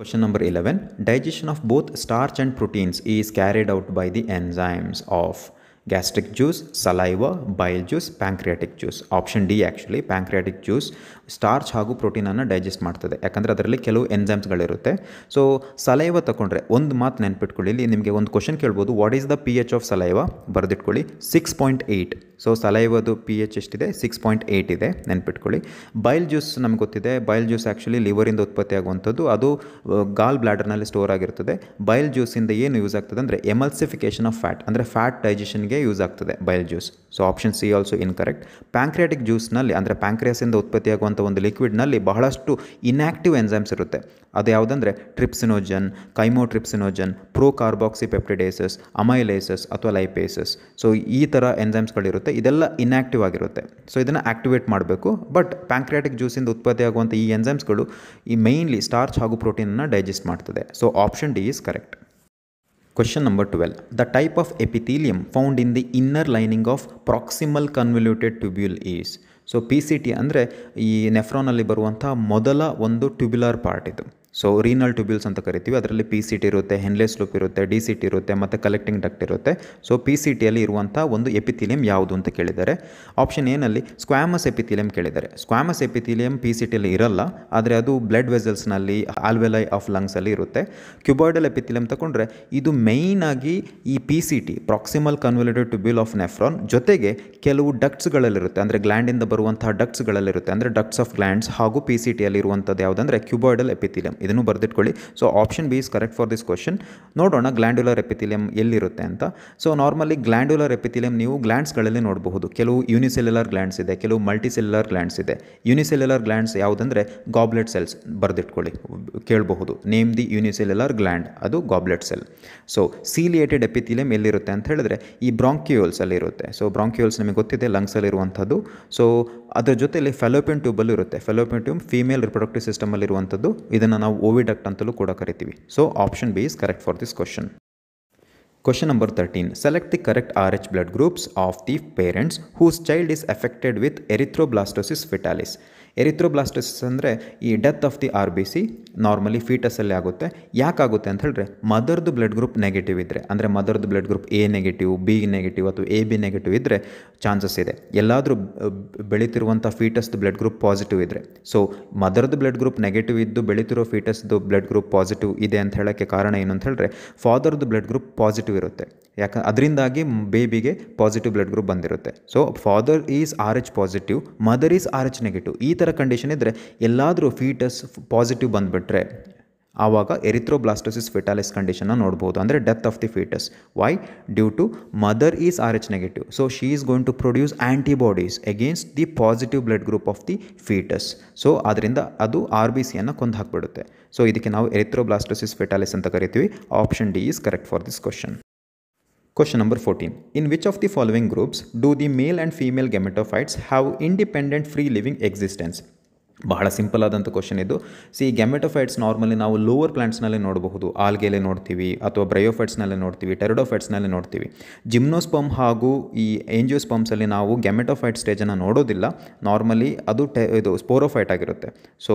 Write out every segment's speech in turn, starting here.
Question number eleven Digestion of both starch and proteins is carried out by the enzymes of gastric juice saliva, bile juice pancreatic juice option D actually pancreatic juice starch ಹಾಗೂ ಪ್ರೋಟೀನನ್ನು digest ಮಾಡ್ತದೆ ಯಾಕಂದರೆ ಅದರಲ್ಲಿ ಕೆಲವು ಎನ್ಸೈಮ್ಸ್ಗಳಿರುತ್ತೆ so saliva ತಗೊಂಡ್ರೆ ಒಂದು ಮಾತು ನೆನ್ಪಿಟ್ಕೊಳ್ಳಿ ಇಲ್ಲಿ ನಿಮಗೆ ಒಂದು ಕ್ವಶನ್ ಕೇಳ್ಬೋದು what is the P H of saliva ಬರೆದಿಟ್ಕೊಳ್ಳಿ ಸಿಕ್ಸ್ ಪಾಯಿಂಟ್ ಏಯ್ಟ್ ಸೊ ಸಲೈವದು ಪಿ ಎಚ್ ಎಷ್ಟಿದೆ ಸಿಕ್ಸ್ ಪಾಯಿಂಟ್ ಏಯ್ಟ್ ಇದೆ ನೆನ್ಪಿಟ್ಕೊಳ್ಳಿ ಬೈಲ್ ಜ್ಯೂಸ್ ನಮ್ಗೆ ಗೊತ್ತಿದೆ ಬೈಲ್ ಜ್ಯೂಸ್ ಆ್ಯಕ್ಚುಲಿ ಲಿವರಿಂದ ಉತ್ಪತ್ತಿ ಆಗುವಂಥದ್ದು ಅದು ಗಾಲ್ ಬ್ಲ್ಯಾಡರ್ನಲ್ಲಿ ಸ್ಟೋರ್ ಆಗಿರ್ತದೆ ಬೈಲ್ ಜ್ಯೂಸಿಂದ ಏನು ಯೂಸ್ ಆಗ್ತದೆ ಅಂದರೆ ಎಮಲ್ಸಿಫಿಕೇಷನ್ ಆಫ್ ಫ್ಯಾಟ್ ಅಂದರೆ ಫ್ಯಾಟ್ ಡೈಜೆಷನ್ಗೆ ಯೂಸ್ ಆಗ್ತದೆ bile juice so option C also incorrect pancreatic ಜ್ಯೂಸ್ನಲ್ಲಿ ಅಂದರೆ ಪ್ಯಾಂಕ್ರಿಯಾಸಿಂದ ಉತ್ಪತ್ತಿಯಾಗುವಂಥ ಒಂದು ಲಿಕ್ವಿಡ್ನಲ್ಲಿ ಬಹಳಷ್ಟು ಇನ್ಯಾಕ್ಟಿವ್ ಎನ್ಸೈಮ್ಸ್ ಇರುತ್ತೆ ಅದು ಯಾವುದಂದ್ರೆ trypsinogen chymotrypsinogen pro carboxy amylases ಅಥವಾ ಲೈಪೇಸಸ್ ಸೊ ಈ ಥರ ಎನ್ಸೈಮ್ಸ್ಗಳಿರುತ್ತೆ ಇದೆಲ್ಲ ಇನ್ಯಾಕ್ಟಿವ್ ಆಗಿರುತ್ತೆ ಸೊ ಇದನ್ನು ಆ್ಯಕ್ಟಿವೇಟ್ ಮಾಡಬೇಕು ಬಟ್ ಪ್ಯಾಂಕ್ರಿಯಾಟಿಕ್ ಜ್ಯೂಸಿಂದ ಉತ್ಪತ್ತಿಯಾಗುವಂಥ ಈ ಎನ್ಸೈಮ್ಸ್ಗಳು ಈ ಮೈನ್ಲಿ ಸ್ಟಾರ್ಚ್ ಹಾಗೂ ಪ್ರೋಟೀನನ್ನು ಡೈಜೆಸ್ಟ್ ಮಾಡ್ತದೆ so option D is correct question number twelve the type of epithelium found in the inner lining of proximal convoluted tubule is so P C T ಅಂದರೆ ಈ ನೆಫ್ರಾನಲ್ಲಿ ಬರುವಂಥ ಮೊದಲ ಒಂದು ಟ್ಯೂಬ್ಯುಲರ್ ಪಾರ್ಟ್ ಇದು ಸೊ ರೀನಲ್ ಟ್ಯೂಬ್ಯೂಲ್ಸ್ ಅಂತ ಕರಿತೀವಿ ಅದರಲ್ಲಿ ಪಿ ಸಿ ಟಿ ಇರುತ್ತೆ ಹೆನ್ಲೆಸ್ ಲೂಪ್ ಇರುತ್ತೆ ಡಿ ಸಿ ಟಿ ಇರುತ್ತೆ ಮತ್ತು ಕಲೆಕ್ಟಿಂಗ್ ಡಕ್ಟ್ ಇರುತ್ತೆ ಸೊ ಪಿ ಸಿ ಟಿಯಲ್ಲಿ ಇರುವಂಥ ಒಂದು ಎಪಿಥಿಲಿಯಂ ಯಾವುದು ಅಂತ ಕೇಳಿದ್ದಾರೆ ಆಪ್ಷನ್ ಏನಲ್ಲಿ ಸ್ಕ್ವಾಮಸ್ ಎಪಿಥಿಲಿಯಂ ಕೇಳಿದ್ದಾರೆ ಸ್ಕ್ವಾಮಸ್ ಎಪಿಥಿಲಿಯಂ ಪಿ ಸಿ ಟಿಯಲ್ಲಿ ಇರಲ್ಲ ಆದರೆ ಅದು ಬ್ಲಡ್ ವೆಸಲ್ಸ್ನಲ್ಲಿ ಆಲ್ವೆಲೈ ಆಫ್ ಲಂಗ್ಸಲ್ಲಿ ಇರುತ್ತೆ ಕ್ಯೂಬಾಯ್ಡಲ್ ಎಪಿಥಿಲಿಯಂ ತಗೊಂಡ್ರೆ ಇದು ಆಗಿ ಈ P C T proximal convoluted tubule of nephron ಜೊತೆಗೆ ಕೆಲವು ಡಕ್ಟ್ಸ್ಗಳಲ್ಲಿರುತ್ತೆ ಅಂದರೆ ಗ್ಲ್ಯಾಂಡಿಂದ ಬರುವಂತಹ ಡಕ್ಟ್ಸ್ಗಳಲ್ಲಿರುತ್ತೆ ಅಂದರೆ ಡಕ್ಟ್ಸ್ ಆಫ್ ಗ್ಲ್ಯಾಂಡ್ಸ್ ಹಾಗೂ ಪಿ ಸಿ ಟಿಯಲ್ಲಿ ಇರುವಂಥದ್ದು ಯಾವುದಂದರೆ ಕ್ಯೂಬಾಯ್ಡಲ್ ಎಪಿಥಿಲಿಯಂ ಇದನ್ನು ಬರೆದಿಟ್ಕೊಳ್ಳಿ so option B is correct for this question ನೋಡೋಣ ಗ್ಲ್ಯಾಂಡ್ಯುಲರ್ ಎಪಿಥಿಲಿಯಂ ಎಲ್ಲಿರುತ್ತೆ ಅಂತ ಸೊ ನಾರ್ಮಲಿ ಗ್ಲ್ಯಾಂಡ್ಯುಲರ್ ಎಪಿಥಿಲಿಯಂ ನೀವು ಗ್ಲ್ಯಾಂಡ್ಸ್ಗಳಲ್ಲಿ ನೋಡಬಹುದು ಕೆಲವು ಯೂನಿಸೆಲ್ಯುಲರ್ ಗ್ಲ್ಯಾಂಡ್ಸ್ ಇದೆ ಕೆಲವು ಮಲ್ಟಿಸೆಲ್ಯುಲರ್ ಗ್ಲ್ಯಾಂಡ್ಸ್ ಇದೆ ಯೂನಿಸೆಲ್ಯುಲರ್ ಗ್ಲ್ಯಾಂಡ್ಸ್ ಯಾವುದಂದ್ರೆ ಗಾಬ್ಲೆಟ್ ಸೆಲ್ಸ್ ಬರೆದಿಟ್ಕೊಳ್ಳಿ ಕೇಳಬಹುದು ನೇಮ್ ದಿ ಯೂನಿಸೆಲ್ಯುಲರ್ ಗ್ಲ್ಯಾಂಡ್ ಅದು goblet cell so ciliated epithelium ಎಲ್ಲಿರುತ್ತೆ ಅಂತ ಹೇಳಿದ್ರೆ ಈ ಬ್ರಾಂಕ್ಯೂಲ್ಸ್ ಇರುತ್ತೆ ಸೊ ಬ್ರಾಂಕ್ಯೂಲ್ಸ್ ನಿಮಗೆ ಗೊತ್ತಿದೆ ಲಂಗ್ಸಲ್ಲಿರುವಂಥದ್ದು ಸೊ ಅದರ ಜೊತೆಯಲ್ಲಿ ಫೆಲೋಪಿಯನ್ ಟ್ಯೂಬಲ್ಲಿ ಇರುತ್ತೆ ಫೆಲೋಪಿಯನ್ ಟ್ಯೂಬ್ ಫೀಮೇಲ್ ರಿಪ್ರೊಡಕ್ಟಿವ್ ಸಿಸ್ಟಮಲ್ಲಿರುವಂಥದ್ದು ಇದನ್ನು ನಾವು ನಾವು ಓವಿಡಕ್ಟ್ ಅಂತಲೂ ಕೂಡ ಕರಿತೀವಿ so option B is correct for this Question number 13. Select the correct Rh blood groups of the parents whose child is affected with erythroblastosis fetalis. Erythroblastosis ಅಂದರೆ ಈ death of the R B C normally ಫೀಟಸಲ್ಲಿ ಆಗುತ್ತೆ ಯಾಕಾಗುತ್ತೆ ಅಂತ ಹೇಳಿದ್ರೆ ಮದರ್ದು blood group negative ಇದ್ದರೆ ಅಂದರೆ ಮದರ್ದು blood group A negative B negative ಅಥವಾ ಎ ಬಿ ನೆಗೆಟಿವ್ ಇದ್ದರೆ ಚಾನ್ಸಸ್ ಇದೆ ಎಲ್ಲಾದರೂ ಬೆಳೀತಿರುವಂಥ ಫೀಟಸ್ದು ಬ್ಲಡ್ ಗ್ರೂಪ್ ಪಾಸಿಟಿವ್ ಇದ್ದರೆ ಸೊ ಮದರ್ದು ಬ್ಲಡ್ ಗ್ರೂಪ್ ನೆಗೆಟಿವ್ ಇದ್ದು ಬೆಳೀತಿರೋ ಫೀಟಸ್ದು ಬ್ಲಡ್ ಗ್ರೂಪ್ ಪಾಸಿಟಿವ್ ಇದೆ ಅಂತ ಹೇಳೋಕ್ಕೆ ಕಾರಣ ಏನು ಅಂತ ಹೇಳಿದ್ರೆ ಫಾದರ್ದು ಬ್ಲಡ್ ಗ್ರೂಪ್ ಪಾಸಿಟಿವ್ ಇರುತ್ತೆ ಯಾಕೆ ಅದರಿಂದಾಗಿ ಬೇಬಿಗೆ ಪಾಸಿಟಿವ್ ಬ್ಲಡ್ ಗ್ರೂಪ್ ಬಂದಿರುತ್ತೆ so father is R H positive mother is R H negative ಈ ಥರ ಕಂಡೀಷನ್ ಇದ್ದರೆ ಎಲ್ಲಾದರೂ ಫೀಟಸ್ ಪಾಸಿಟಿವ್ ಬಂದುಬಿಟ್ರೆ ಆವಾಗ ಎರಿಥ್ರೋಬ್ಲಾಸ್ಟೋಸಿಸ್ ಫಿಟಾಲಿಸ್ ಕಂಡೀಷನ್ನ ನೋಡ್ಬೋದು ಅಂದರೆ death of the fetus why due to mother is R H negative so she is going to produce antibodies against the positive blood group of the fetus so ಅದರಿಂದ ಅದು R B ಸಿಯನ್ನು ಕೊಂದು ಹಾಕಿಬಿಡುತ್ತೆ so ಇದಕ್ಕೆ ನಾವು ಎರಿಥ್ರೋಬ್ಲಾಸ್ಟೋಸಿಸ್ fetalis ಅಂತ ಕರಿತೀವಿ option D is correct for this question Question number 14. In which of the following groups do the male and female gametophytes have independent free living existence? ಬಹಳ simple ಆದಂಥ question ಇದು C gametophytes normally ನಾವು lower ಪ್ಲಾಂಟ್ಸ್ನಲ್ಲಿ ನೋಡಬಹುದು ಆಲ್ಗೆಲೆ ನೋಡ್ತೀವಿ ಅಥವಾ ಬ್ರಯೋಫೈಟ್ಸ್ನಲ್ಲೇ ನೋಡ್ತೀವಿ ಟೆರಡೋಫೈಟ್ಸ್ನಲ್ಲಿ ನೋಡ್ತೀವಿ ಜಿಮ್ನೋಸ್ಪಮ್ ಹಾಗೂ ಈ ಏಂಜಿಯೋಸ್ಪಮ್ಸಲ್ಲಿ ನಾವು ಗ್ಯಾಮೆಟೋಫೈಟ್ ಸ್ಟೇಜನ್ನು ನೋಡೋದಿಲ್ಲ ನಾರ್ಮಲಿ ಅದು ಟೆ ಇದು ಸ್ಪೋರೋಫೈಟ್ ಆಗಿರುತ್ತೆ ಸೊ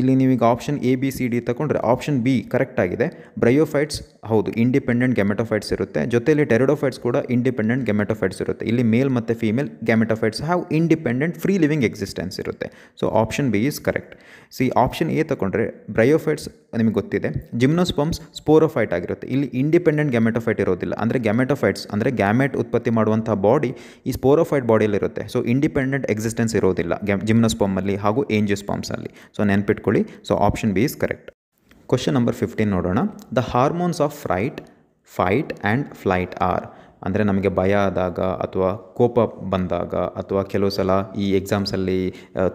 ಇಲ್ಲಿ ನೀವೀಗ option A B C D ತಗೊಂಡ್ರೆ ಆಪ್ಷನ್ ಬಿ ಕರೆಕ್ಟ್ ಆಗಿದೆ ಬ್ರಯೋಫೈಟ್ಸ್ ಹೌದು ಇಂಡಿಪೆಂಡೆಂಟ್ ಗ್ಯಾಮೆಟೋಫೈಟ್ಸ್ ಇರುತ್ತೆ ಜೊತೆಯಲ್ಲಿ ಟೆರಡೋಫೈಟ್ಸ್ ಕೂಡ ಇಂಡಿಪೆಂಡೆಂಟ್ ಗ್ಯಾಮೆಟೋಫೈಟ್ಸ್ ಇರುತ್ತೆ ಇಲ್ಲಿ ಮೇಲ್ ಮತ್ತು female gametophytes have independent free living existence ಇರುತ್ತೆ so option B is is correct C option A ತಗೊಂಡ್ರೆ ಬ್ರಯೋಫೈಟ್ಸ್ ನಿಮಗೆ ಗೊತ್ತಿದೆ ಜಿಮ್ನೋಸ್ಪಮ್ಸ್ ಸ್ಪೋರೋಫೈಟ್ ಆಗಿರುತ್ತೆ ಇಲ್ಲಿ ಇಂಡಿಪೆಂಡೆಂಟ್ ಗ್ಯಾಮೆಟೋಫೈಟ್ ಇರೋದಿಲ್ಲ ಅಂದರೆ ಗ್ಯಾಮೆಟೋಫೈಟ್ಸ್ ಅಂದರೆ ಗ್ಯಾಮೆಟ್ ಉತ್ಪತ್ತಿ ಮಾಡುವಂಥ ಬಾಡಿ ಈ ಸ್ಪೋರೋಫೈಟ್ ಬಾಡಿಯಲ್ಲಿರುತ್ತೆ ಸೊ ಇಂಡಿಪೆಂಡೆಂಟ್ ಎಕ್ಸಿಸ್ಟೆನ್ಸ್ ಇರೋದಿಲ್ಲ ಜಿಮ್ನೋಸ್ಪರ್ಮ್ ಜಿಮ್ನೋಸ್ಪಮ್ಮಲ್ಲಿ ಹಾಗೂ ಏಂಜಿಯೋಸ್ಪಮ್ಸಲ್ಲಿ ಸೊ ನೆನ್ಪಿಟ್ಕೊಳ್ಳಿ so option B is correct question number fifteen ನೋಡೋಣ the hormones of fright fight and flight are ಅಂದರೆ ನಮಗೆ ಭಯ ಆದಾಗ ಅಥವಾ ಕೋಪ ಬಂದಾಗ ಅಥವಾ ಕೆಲವು ಸಲ ಈ ಎಕ್ಸಾಮ್ಸಲ್ಲಿ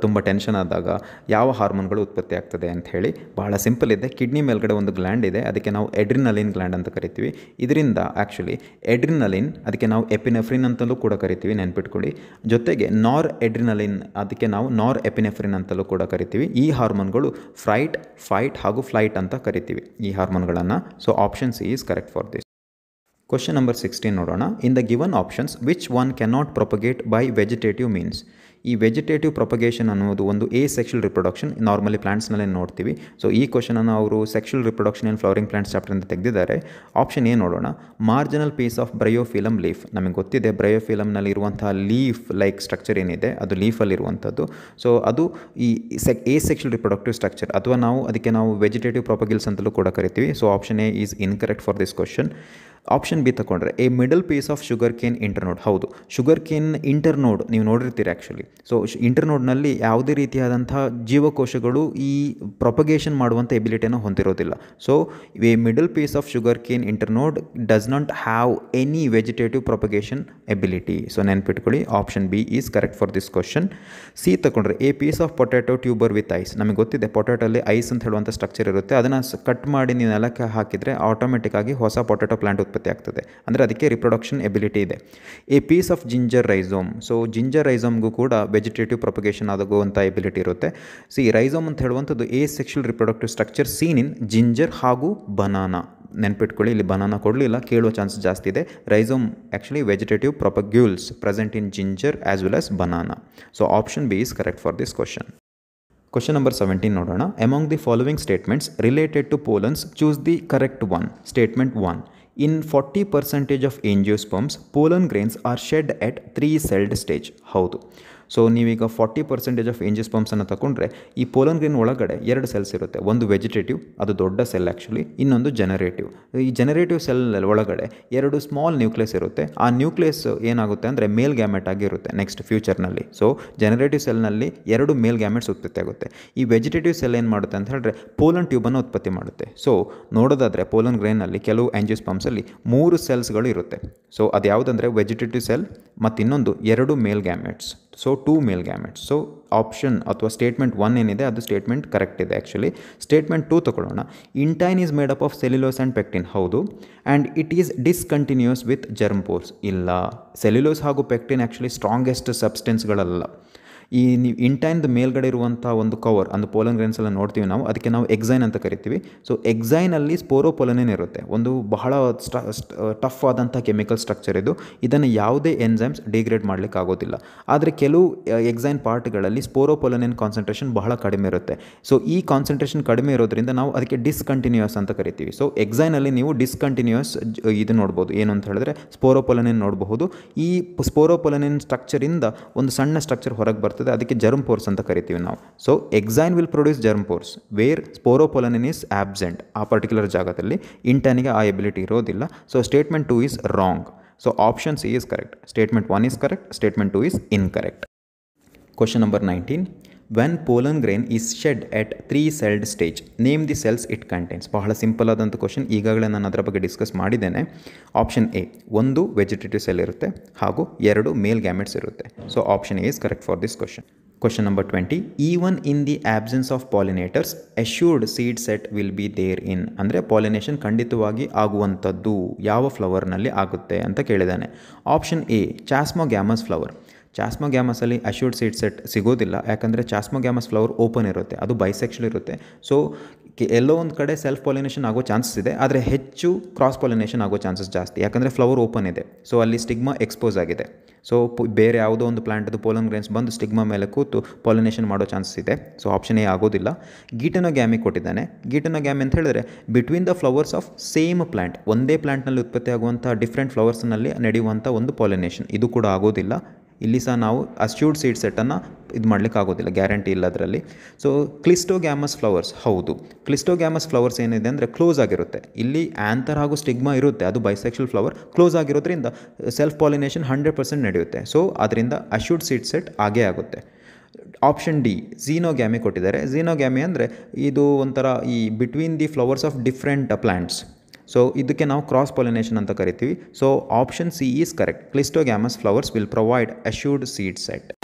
ತುಂಬ ಟೆನ್ಷನ್ ಆದಾಗ ಯಾವ ಹಾರ್ಮೋನ್ಗಳು ಉತ್ಪತ್ತಿ ಆಗ್ತದೆ ಅಂತ ಹೇಳಿ ಬಹಳ ಸಿಂಪಲ್ ಇದೆ ಕಿಡ್ನಿ ಮೇಲ್ಗಡೆ ಒಂದು ಗ್ಲ್ಯಾಂಡ್ ಇದೆ ಅದಕ್ಕೆ ನಾವು ಎಡ್ರಿನಲಿನ್ ಗ್ಲ್ಯಾಂಡ್ ಅಂತ ಕರಿತೀವಿ ಇದರಿಂದ ಆ್ಯಕ್ಚುಲಿ ಎಡ್ರಿನಲಿನ್ ಅದಕ್ಕೆ ನಾವು ಎಪಿನೆಫ್ರಿನ್ ಅಂತಲೂ ಕೂಡ ಕರಿತೀವಿ ನೆನ್ಪಿಟ್ಕೊಳ್ಳಿ ಜೊತೆಗೆ ನಾರ್ ಎಡ್ರಿನಲಿನ್ ಅದಕ್ಕೆ ನಾವು ನಾರ್ ಎಪಿನೆಫ್ರಿನ್ ಅಂತಲೂ ಕೂಡ ಕರಿತೀವಿ ಈ ಹಾರ್ಮೋನ್ಗಳು ಫ್ರೈಟ್ ಫೈಟ್ ಹಾಗೂ ಫ್ಲೈಟ್ ಅಂತ ಕರಿತೀವಿ ಈ ಹಾರ್ಮೋನ್ಗಳನ್ನು so option C is correct for this Question number 16 Orana In the given options, which one cannot propagate by vegetative means? ಈ ವೆಜಿಟೇಟಿವ್ ಪ್ರೊಪಗೇಷನ್ ಅನ್ನೋದು ಒಂದು ಎ ಸೆಕ್ಷುಲ್ ರಿಪ್ರೊಡಕ್ಷನ್ ನಾರ್ಮಲಿ ಪ್ಲಾಂಟ್ಸ್ನಲ್ಲೇ ನೋಡ್ತೀವಿ ಸೊ ಈ ಅನ್ನು ಅವರು sexual reproduction in flowering plants chapter ಅಂತ ತೆಗೆದಿದ್ದಾರೆ ಆಪ್ಷನ್ ಏನು ನೋಡೋಣ marginal piece of bryophyllum leaf ನಮಗೆ ಗೊತ್ತಿದೆ ಬ್ರಯೋಫಿಲಮ್ನಲ್ಲಿ ಇರುವಂತಹ ಲೀಫ್ ಲೈಕ್ ಸ್ಟ್ರಕ್ಚರ್ ಏನಿದೆ ಅದು ಇರುವಂಥದ್ದು ಸೊ ಅದು ಈ ಸೆಕ್ ಎ ಸೆಕ್ಷುಲ್ ರಿಪ್ರೊಡಕ್ಟಿವ್ ಸ್ಟ್ರಕ್ಚರ್ ಅಥವಾ ನಾವು ಅದಕ್ಕೆ ನಾವು ವೆಜಿಟೇಟಿವ್ ಪ್ರಾಪಗಿಲ್ಸ್ ಅಂತಲೂ ಕೂಡ ಕರಿತೀವಿ so option A is incorrect for this question option B ತಗೊಂಡ್ರೆ a middle piece of sugarcane internode ಹೌದು ಶುಗರ್ ಕೇನ್ ಇಂಟರ್ನೋಡ್ ನೀವು ನೋಡಿರ್ತೀರಿ ಆ್ಯಕ್ಚುಲಿ ಸೊ ಇಂಟರ್ನೋಡ್ನಲ್ಲಿ ಯಾವುದೇ ರೀತಿಯಾದಂಥ ಜೀವಕೋಶಗಳು ಈ ಪ್ರೊಪಗೇಷನ್ ಮಾಡುವಂಥ ಎಬಿಲಿಟಿಯನ್ನು ಹೊಂದಿರೋದಿಲ್ಲ so a middle piece of sugarcane internode does not have any vegetative propagation ability so ನೆನ್ಪಿಟ್ಕೊಳ್ಳಿ option B is correct for this question C ತಗೊಂಡ್ರೆ a piece of potato tuber with eyes ನಮಗೆ ಗೊತ್ತಿದೆ ಪೊಟ್ಯಾಟೋಲ್ಲಿ ice ಅಂತ ಹೇಳುವಂಥ structure ಇರುತ್ತೆ ಅದನ್ನು cut ಮಾಡಿ ನೀವು ನೆಲಕ್ಕೆ ಹಾಕಿದರೆ ಆಟೋಮೆಟಿಕ್ಕಾಗಿ ಹೊಸ ಪೊಟ್ಯಾಟೊ ಪ್ಲಾಂಟ್ ಉತ್ಪತ್ತಿ ಆಗ್ತದೆ ಅಂದರೆ ಅದಕ್ಕೆ ರಿಪ್ರೊಡಕ್ಷನ್ ಎಬಿಲಿಟಿ ಇದೆ a piece of ginger rhizome so ginger ರೈಸೋಮ್ಗೂ ಕೂಡ ವೆಜಿಟೇಟಿವ್ ಪ್ರೊಪಗೇಷನ್ ಆಗುವಂಥ ಎಬಿಲಿಟಿ ಇರುತ್ತೆ ಸೊ ಈ ರೈಸೋಮ್ ಅಂತ ಹೇಳುವಂಥದ್ದು asexual reproductive structure seen in ginger ಹಾಗೂ ಬನಾನಾ ನೆನ್ಪಿಟ್ಕೊಳ್ಳಿ ಇಲ್ಲಿ ಬನಾನಾ ಕೊಡಲಿಲ್ಲ ಕೇಳುವ ಚಾನ್ಸ್ ಜಾಸ್ತಿ ಇದೆ rhizome actually vegetative propagules present in ginger as well as banana so option B is correct for this question question number seventeen ನೋಡೋಣ among the following statements related to pollens choose the correct one statement one in forty percentage of angiosperms pollen grains are shed at three celled stage ಹೌದು so ನೀವೀಗ forty percentage of ಏಂಜಸ್ ಪಂಪ್ಸನ್ನು ತಗೊಂಡ್ರೆ ಈ pollen green ಒಳಗಡೆ ಎರಡು cells ಇರುತ್ತೆ ಒಂದು ವೆಜಿಟೇಟಿವ್ ಅದು ದೊಡ್ಡ ಸೆಲ್ ಆ್ಯಕ್ಚುಲಿ ಇನ್ನೊಂದು ಜನರೇಟಿವ್ ಈ ಜನರೇಟಿವ್ ಸೆಲ್ ಒಳಗಡೆ ಎರಡು ಸ್ಮಾಲ್ ನ್ಯೂಕ್ಲಿಯಸ್ ಇರುತ್ತೆ ಆ ನ್ಯೂಕ್ಲಿಯಸ್ ಏನಾಗುತ್ತೆ ಅಂದರೆ ಮೇಲ್ ಗ್ಯಾಮೆಟ್ ಆಗಿರುತ್ತೆ ನೆಕ್ಸ್ಟ್ ಫ್ಯೂಚರ್ನಲ್ಲಿ ಸೊ ಜನರೇಟಿವ್ ಸೆಲ್ನಲ್ಲಿ ಎರಡು ಮೇಲ್ ಗ್ಯಾಮೆಟ್ಸ್ ಉತ್ಪತ್ತಿ ಆಗುತ್ತೆ ಈ ವೆಜಿಟೇಟಿವ್ ಸೆಲ್ ಏನು ಮಾಡುತ್ತೆ ಅಂತ ಹೇಳಿದ್ರೆ ಪೋಲನ್ ಟ್ಯೂಬನ್ನು ಉತ್ಪತ್ತಿ ಮಾಡುತ್ತೆ ಸೊ ನೋಡೋದಾದರೆ ಪೋಲನ್ ಗ್ರೇನಲ್ಲಿ ಕೆಲವು ಆ್ಯಂಜಿಯಸ್ ಪಂಪ್ಸಲ್ಲಿ ಮೂರು ಸೆಲ್ಸ್ಗಳು ಇರುತ್ತೆ ಸೊ ಅದು ಯಾವುದಂದರೆ ವೆಜಿಟೇಟಿವ್ ಸೆಲ್ ಮತ್ತು ಇನ್ನೊಂದು ಎರಡು male gametes so two male gametes so option ಅಥವಾ ಸ್ಟೇಟ್ಮೆಂಟ್ ಒನ್ ಏನಿದೆ ಅದು ಸ್ಟೇಟ್ಮೆಂಟ್ ಕರೆಕ್ಟ್ ಇದೆ ಆ್ಯಕ್ಚುಲಿ ಸ್ಟೇಟ್ಮೆಂಟ್ ಟೂ ತಗೊಳ್ಳೋಣ intine is made up of cellulose and pectin ಹೌದು and it is discontinuous with germ pores ಇಲ್ಲ ಸೆಲ್ಯುಲೋಸ್ ಹಾಗೂ pectin actually strongest ಸಬ್ಸ್ಟೆನ್ಸ್ಗಳಲ್ಲ ಈ ನೀವು ಇಂಟೈನ್ದ ಮೇಲ್ಗಡೆ ಇರುವಂಥ ಒಂದು ಕವರ್ ಅಂದರೆ ಪೋಲನ್ ಗ್ರೈನ್ಸ್ ಎಲ್ಲ ನೋಡ್ತೀವಿ ನಾವು ಅದಕ್ಕೆ ನಾವು ಎಕ್ಸೈನ್ ಅಂತ ಕರಿತೀವಿ ಸೊ ಎಕ್ಸೈನಲ್ಲಿ ಸ್ಪೋರೋಪೊಲನೇನ್ ಇರುತ್ತೆ ಒಂದು ಬಹಳ ಟಫ್ ಆದಂಥ ಕೆಮಿಕಲ್ ಸ್ಟ್ರಕ್ಚರ್ ಇದು ಇದನ್ನು ಯಾವುದೇ ಎನ್ಸೈಮ್ಸ್ ಡಿಗ್ರೇಡ್ ಮಾಡಲಿಕ್ಕೆ ಆಗೋದಿಲ್ಲ ಆದರೆ ಕೆಲವು ಎಕ್ಸೈನ್ ಪಾರ್ಟ್ಗಳಲ್ಲಿ ಸ್ಪೋರೋಪೊಲನೇನ್ ಕಾನ್ಸಂಟ್ರೇಷನ್ ಬಹಳ ಕಡಿಮೆ ಇರುತ್ತೆ ಸೊ ಈ ಕಾನ್ಸಂಟ್ರೇಷನ್ ಕಡಿಮೆ ಇರೋದ್ರಿಂದ ನಾವು ಅದಕ್ಕೆ ಡಿಸ್ಕಂಟಿನ್ಯೂಸ್ ಅಂತ ಕರಿತೀವಿ ಸೊ ಎಕ್ಸೈನಲ್ಲಿ ನೀವು ಡಿಸ್ಕಂಟಿನ್ಯೂಯಸ್ ಇದು ನೋಡ್ಬೋದು ಏನು ಅಂತ ಹೇಳಿದ್ರೆ ಸ್ಪೋರೋಪೊಲನೇನ್ ನೋಡಬಹುದು ಈ ಸ್ಪೋರೋಪೊಲನೇನ್ ಸ್ಟ್ರಕ್ಚರಿಂದ ಒಂದು ಸಣ್ಣ ಸ್ಟ್ರಕ್ಚರ್ ಹೊರಗೆ ಬರ್ತದೆ ಆಗ್ತದೆ ಅದಕ್ಕೆ ಜರ್ಮ್ ಪೋರ್ಸ್ ಅಂತ ಕರಿತೀವಿ ನಾವು so exine will produce germ pores where sporopollenin is absent ಆ ಪರ್ಟಿಕ್ಯುಲರ್ ಜಾಗದಲ್ಲಿ ಇಂಟರ್ನಿಗೆ ಆ ಎಬಿಲಿಟಿ ಇರೋದಿಲ್ಲ so statement two is wrong so option C is correct statement one is correct statement two is incorrect question number nineteen when pollen grain is shed at three celled stage name the cells it contents ಬಹಳ simple ಆದಂಥ question ಈಗಾಗಲೇ ನಾನು ಅದರ ಬಗ್ಗೆ discuss ಮಾಡಿದ್ದೇನೆ option A ಒಂದು vegetative cell ಇರುತ್ತೆ ಹಾಗೂ ಎರಡು ಮೇಲ್ ಗ್ಯಾಮೆಟ್ಸ್ ಇರುತ್ತೆ so option A is correct for this question question number twenty even in the absence of pollinators assured seed set will be there in ಅಂದರೆ pollination ಖಂಡಿತವಾಗಿ ಆಗುವಂಥದ್ದು ಯಾವ ಫ್ಲವರ್ನಲ್ಲಿ ಆಗುತ್ತೆ ಅಂತ ಕೇಳಿದ್ದಾನೆ option A chasmogamous flower ಗ್ಯಾಮಸಲ್ಲಿ ಅಶ್ಯೂರ್ಡ್ ಸೀಡ್ ಸೆಟ್ ಸಿಗೋದಿಲ್ಲ ಯಾಕಂದರೆ ಚಾಸ್ಮೋಗ್ಯಾಮಸ್ ಫ್ಲವರ್ ಓಪನ್ ಇರುತ್ತೆ ಅದು ಬೈಸೆಕ್ಷಲ್ ಇರುತ್ತೆ ಸೊ ಎಲ್ಲೋ ಒಂದು ಕಡೆ ಸೆಲ್ಫ್ ಪಾಲಿನೇಷನ್ ಆಗೋ ಚಾನ್ಸಸ್ ಇದೆ ಆದರೆ ಹೆಚ್ಚು ಕ್ರಾಸ್ ಪಾಲಿನೇಷನ್ ಆಗೋ ಚಾನ್ಸಸ್ ಜಾಸ್ತಿ ಯಾಕಂದರೆ ಫ್ಲವರ್ ಓಪನ್ ಇದೆ ಸೊ ಅಲ್ಲಿ ಸ್ಟಿಗ್ಮಾ ಎಕ್ಸ್ಪೋಸ್ ಆಗಿದೆ ಸೊ ಬೇರೆ ಯಾವುದೋ ಒಂದು ಅದು ಪೋಲನ್ ಗ್ರೇನ್ಸ್ ಬಂದು ಸ್ಟಿಗ್ಮಾ ಮೇಲೆ ಕೂತು ಪಾಲಿನೇಷನ್ ಮಾಡೋ ಚಾನ್ಸಸ್ ಇದೆ ಸೊ ಆಪ್ಷನ್ ಏ ಆಗೋದಿಲ್ಲ ಗೀಟನೋಗ್ಯಾಮಿ ಕೊಟ್ಟಿದ್ದಾನೆ ಗೀಟನೋಗ್ಯಾಮಿ ಅಂತ ಹೇಳಿದ್ರೆ between the flowers of same plant ಒಂದೇ ಪ್ಲಾಂಟ್ನಲ್ಲಿ ಉತ್ಪತ್ತಿ ಆಗುವಂಥ ಡಿಫ್ರೆಂಟ್ ಫ್ಲವರ್ಸ್ನಲ್ಲಿ ನಡೆಯುವಂಥ ಒಂದು ಪಾಲಿನೇಷನ್ ಇದು ಕೂಡ ಆಗೋದಿಲ್ಲ ಇಲ್ಲಿ ಸಹ ನಾವು ಅಸ್ಯೂರ್ಡ್ ಸೀಡ್ ಸೆಟ್ಟನ್ನು ಇದು ಆಗೋದಿಲ್ಲ ಗ್ಯಾರಂಟಿ ಇಲ್ಲ ಅದರಲ್ಲಿ ಸೊ ಕ್ಲಿಸ್ಟೋಗ್ಯಾಮಸ್ ಫ್ಲವರ್ಸ್ ಹೌದು ಕ್ಲಿಸ್ಟೋಗ್ಯಾಮಸ್ ಫ್ಲವರ್ಸ್ ಏನಿದೆ ಅಂದರೆ ಕ್ಲೋಸ್ ಆಗಿರುತ್ತೆ ಇಲ್ಲಿ ಆ್ಯಂಥರ್ ಹಾಗೂ ಸ್ಟಿಗ್ಮಾ ಇರುತ್ತೆ ಅದು ಬೈಸೆಕ್ಷಲ್ ಫ್ಲವರ್ ಕ್ಲೋಸ್ ಆಗಿರೋದ್ರಿಂದ ಸೆಲ್ಫ್ ಪಾಲಿನೇಷನ್ ಹಂಡ್ರೆಡ್ ಪರ್ಸೆಂಟ್ ನಡೆಯುತ್ತೆ ಸೊ ಅದರಿಂದ ಅಶ್ಯೂಡ್ ಸೀಡ್ ಸೆಟ್ ಆಗೇ ಆಗುತ್ತೆ ಆಪ್ಷನ್ ಡಿ ಝೀನೋಗ್ಯಾಮಿ ಕೊಟ್ಟಿದ್ದಾರೆ ಝೀನೋಗ್ಯಾಮಿ ಅಂದರೆ ಇದು ಒಂಥರ ಈ between the flowers of different plants so ಇದಕ್ಕೆ ನಾವು ಕ್ರಾಸ್ ಪೊಲಿನೇಷನ್ ಅಂತ ಕರಿತೀವಿ so option C is correct cleistogamous flowers will provide assured seed set